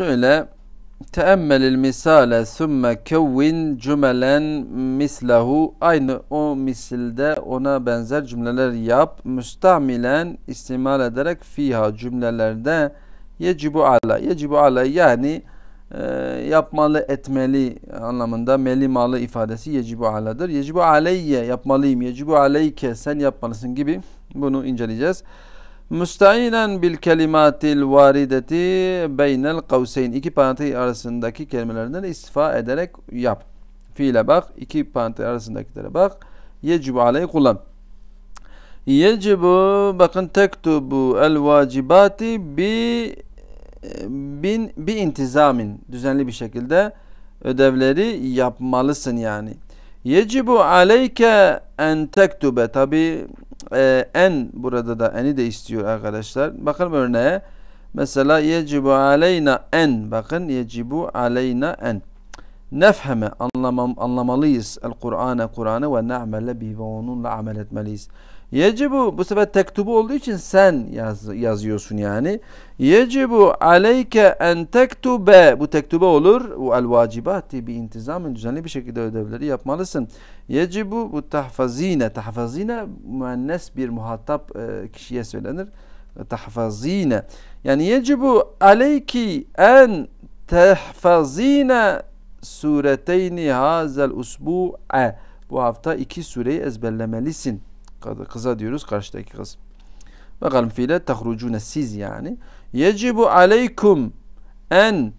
Şöyle teemmelil misale sümme kevvin cümelen mislehu aynı o misilde ona benzer cümleler yap müstahmilen istimal ederek fiha cümlelerde yecibu ala yecibu ala yani e, yapmalı etmeli anlamında meli malı ifadesi yecibu aladır yecibu aleyye yapmalıyım yecibu aleyke sen yapmalısın gibi bunu inceleyeceğiz müstainen bil kelimatil varideti beynel kavseyn iki parantez arasındaki kelimelerden istifa ederek yap. Fiile bak. iki parantez arasındakilere bak. Yecibu aleyh kullan. Yecibu bakın tektubu el vacibati bi bin bir intizamin düzenli bir şekilde ödevleri yapmalısın yani. Yecibu aleyke en tektube tabi e, en burada da eni de istiyor arkadaşlar. Bakın örneğe. Mesela yecibu aleyna en. Bakın yecibu aleyna en. Nefheme anlamam, anlamalıyız. El Kur'an'ı Kur'an'ı ve ne'mele bi ve onunla amel etmeliyiz. Yecibu bu sefer tektubu olduğu için sen yaz, yazıyorsun yani. Yecibu aleyke en tektube bu tektube olur. El vacibati bir intizamen düzenli bir şekilde ödevleri yapmalısın. Yecibu bu tahfazine tahfazine müennes bir muhatap e, kişiye söylenir. Tahfazine yani yecibu aleyki en tahfazine sureteyni hazel usbu'e bu hafta iki sureyi ezberlemelisin. Kıza diyoruz karşıdaki kız. Bakalım fiile tahrucune siz yani. Yecibu aleykum en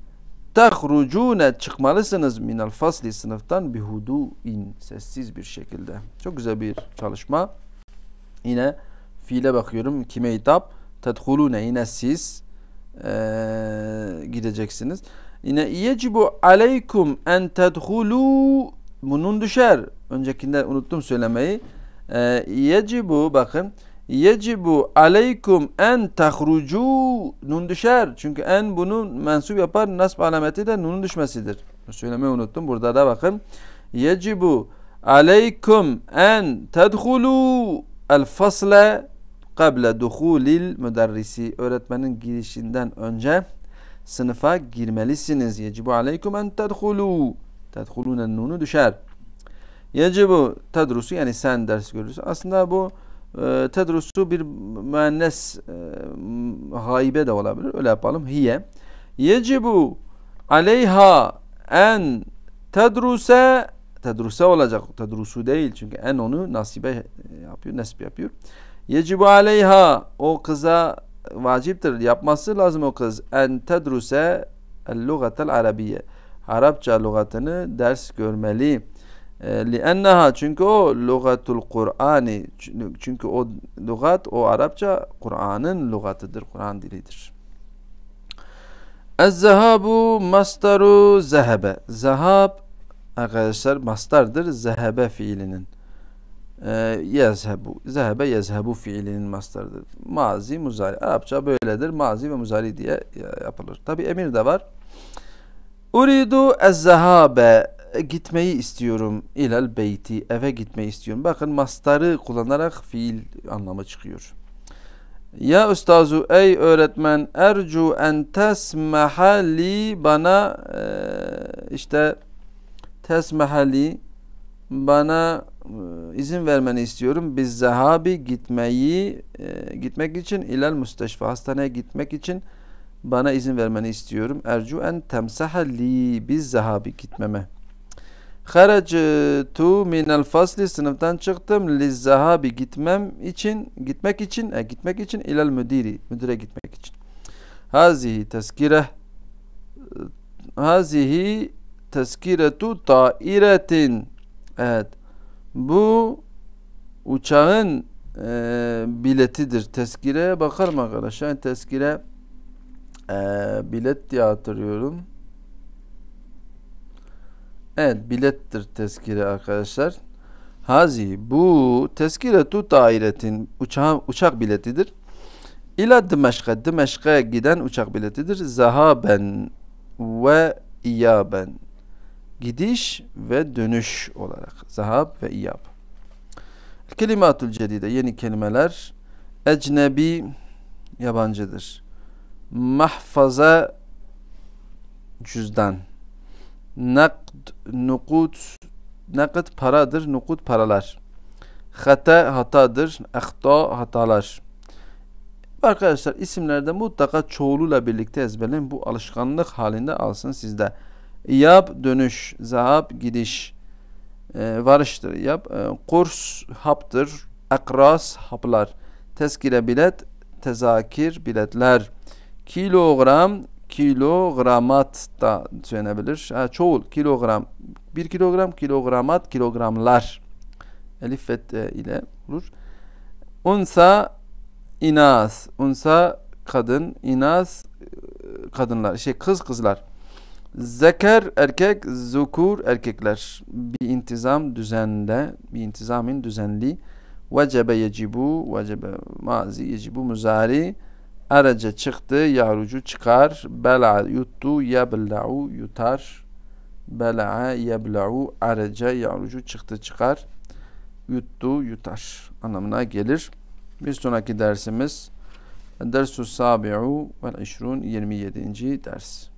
tahrucune çıkmalısınız minel fasli sınıftan bihudu'in sessiz bir şekilde. Çok güzel bir çalışma. Yine fiile bakıyorum. Kime hitap? Tedhulune yine siz ee, gideceksiniz. Yine yecibu aleykum en tedhulu bunun düşer. Öncekinden unuttum söylemeyi. Ee, yecibu bakın yecibu aleykum en tahrucu nun düşer. Çünkü en bunu mensup yapar. Nasb alameti de nunun düşmesidir. Söylemeyi unuttum. Burada da bakın. Yecibu aleykum en tedhulu el fasle kable duhulil müderrisi. Öğretmenin girişinden önce sınıfa girmelisiniz. Yecibu aleykum en tedhulu. Tedhulun nunu düşer. Yecebu tedrusu yani sen ders görürsün. Aslında bu e, tedrusu bir müennes e, haibe de olabilir. Öyle yapalım. Hiye. Yecebu aleyha en tedruse tedruse olacak. Tedrusu değil çünkü en onu nasibe yapıyor, nesip yapıyor. Yecibu aleyha o kıza vaciptir. Yapması lazım o kız. En tedruse el lugatel arabiye. Arapça lügatını ders görmeli. لِأَنَّهَا ee, Çünkü o lügatul Kur'ani çünkü o lügat o Arapça Kur'an'ın lügatıdır, Kur'an dilidir. Ez-zehabu mastaru zehebe. Zehab arkadaşlar mastardır zehebe fiilinin. E, yezhebu. Zehebe yezhebu fiilinin mastarıdır. Mazi, muzari. Arapça böyledir. Mazi ve muzari diye yapılır. Tabi emir de var. Uridu ez e, gitmeyi istiyorum. ilal beyti eve gitmeyi istiyorum. Bakın mastarı kullanarak fiil anlamı çıkıyor. Ya ustazu, ey öğretmen ercu en tesmehali bana e, işte tesmehali bana e, izin vermeni istiyorum. Biz zahabi gitmeyi e, gitmek için ilal müsteşfa hastaneye gitmek için bana izin vermeni istiyorum. Ercu en temsehali biz zahabi gitmeme. Haractu min fasli sınıftan çıktım. Lizzahabi gitmem için gitmek için e, gitmek için ilal müdiri müdüre gitmek için. Hazihi tezkire Hazihi tezkiretu tairetin Evet. Bu uçağın e, biletidir. Tezkireye bakar mı arkadaşlar? Yani tezkire e, bilet diye hatırlıyorum. Evet bilettir tezkire arkadaşlar. Hazi bu tezkiretu dairetin uçağı, uçak biletidir. İla Dimeşk'e Dimeşk'e giden uçak biletidir. Zahaben ve iyaben gidiş ve dönüş olarak. Zahab ve iyab. Kelimatul cedide yeni kelimeler. Ecnebi yabancıdır. Mahfaza cüzdan. Nakd, nukut, nakit paradır, nukut paralar. Hata hatadır, ehta hatalar. Arkadaşlar isimlerde mutlaka çoğuluyla birlikte ezberleyin. Bu alışkanlık halinde alsın sizde. Yap dönüş, zahab gidiş, e, varıştır. Yap e, kurs haptır, akras haplar, tezkire bilet, tezakir biletler, kilogram kilogramat da söylenebilir. Ha, çoğul kilogram. bir kilogram kilogramat kilogramlar. Elif ile olur. Unsa inas. Unsa kadın. inas e, kadınlar. Şey kız kızlar. Zeker erkek, zukur erkekler. Bir intizam düzende, bir intizamin düzenli. Vecebe yecibu, vecebe mazi yecibu muzari. Araca çıktı, yarucu çıkar. Bela yuttu, yebla'u yutar. Bela'a yebla'u araca yarucu çıktı çıkar. Yuttu yutar anlamına gelir. Bir sonraki dersimiz Dersus Sabi'u ve 20 27. ders.